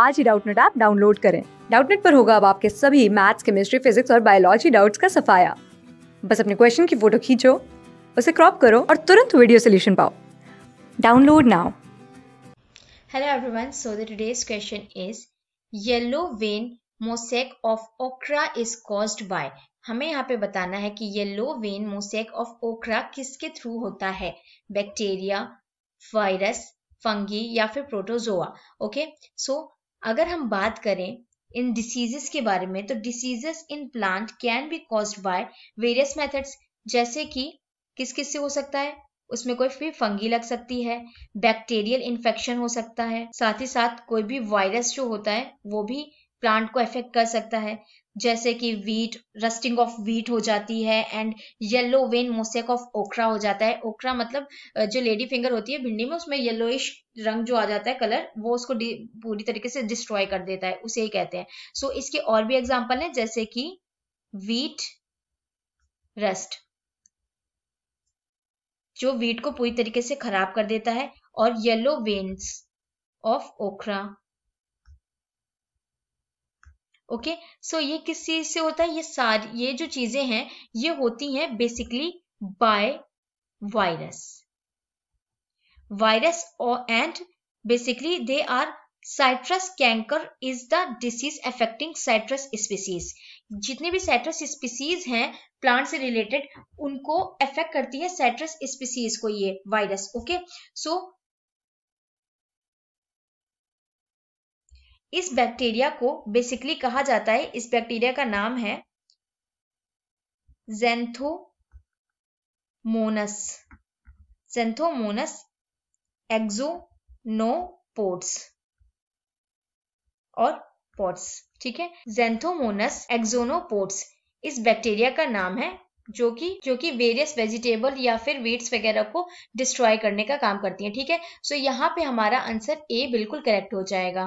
आज ही Doubtnut app download करें डाउटनेट पर होगा अब आपके सभी मैथ्स केमिस्ट्री फिजिक्स और बायोलॉजी डाउट्स का सफाया बस अपने क्वेश्चन की फोटो खींचो उसे क्रॉप करो और तुरंत वीडियो सोल्यूशन पाओ download now hello everyone so the today's question is yellow vein mosaic of okra is caused by हमें यहाँ पे बताना है कि yellow vein mosaic of okra किसके थ्रू होता है बैक्टीरिया वायरस फंगी या फिर प्रोटोजोआ ओके सो अगर हम बात करें इन डिसीजेस के बारे में तो diseases in plant can be cause by various methods जैसे कि किस किस से हो सकता है उसमें कोई भी फंगी लग सकती है बैक्टीरियल इन्फेक्शन हो सकता है साथ ही साथ कोई भी वायरस जो होता है वो भी प्लांट को इफेक्ट कर सकता है जैसे कि वीट रस्टिंग ऑफ वीट हो जाती है and yellow vein mosaic of okra हो जाता है ओखरा मतलब जो लेडी फिंगर होती है भिंडी में उसमें येलोइश रंग जो आ जाता है कलर वो उसको पूरी तरीके से डिस्ट्रॉय कर देता है उसे ही कहते हैं सो so, इसके और भी एग्जाम्पल है जैसे कि वीट रस्ट जो वीट को पूरी तरीके से खराब कर देता है और yellow veins of okra okay so ये किस चीज से होता है ये सारी ये जो चीजें हैं ये होती हैं बेसिकली बाय वायरस वायरस और and basically they are citrus canker is the disease affecting citrus species जितने भी साइट्रस स्पीसीज हैं प्लांट से रिलेटेड उनको अफेक्ट करती है साइट्रस स्पीसीज को ये वायरस ओके सो इस बैक्टीरिया को बेसिकली कहा जाता है इस बैक्टीरिया का नाम है जेंथोमोनस जेंथोमोनस एक्जोनोपोड्स और पोर्ट्स ठीक है जेंथोमोनस एक्जोनोपोड्स इस बैक्टीरिया का नाम है जो कि जो कि वेरियस वेजिटेबल या फिर वीड्स वगैरह को डिस्ट्रॉय करने का काम करती है ठीक है सो so यहाँ पे हमारा आंसर ए बिल्कुल करेक्ट हो जाएगा